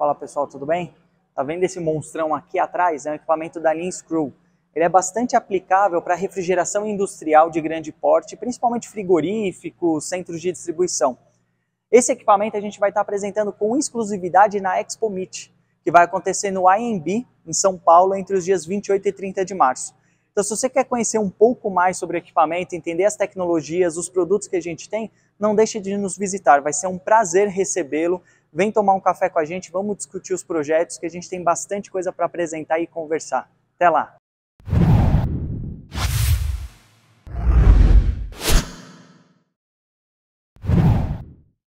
Fala pessoal, tudo bem? Tá vendo esse monstrão aqui atrás? É um equipamento da Lean Screw. Ele é bastante aplicável para refrigeração industrial de grande porte, principalmente frigoríficos, centros de distribuição. Esse equipamento a gente vai estar tá apresentando com exclusividade na Expo Meet, que vai acontecer no IMB, em São Paulo, entre os dias 28 e 30 de março. Então, se você quer conhecer um pouco mais sobre o equipamento, entender as tecnologias, os produtos que a gente tem, não deixe de nos visitar. Vai ser um prazer recebê-lo Vem tomar um café com a gente, vamos discutir os projetos que a gente tem bastante coisa para apresentar e conversar. Até lá!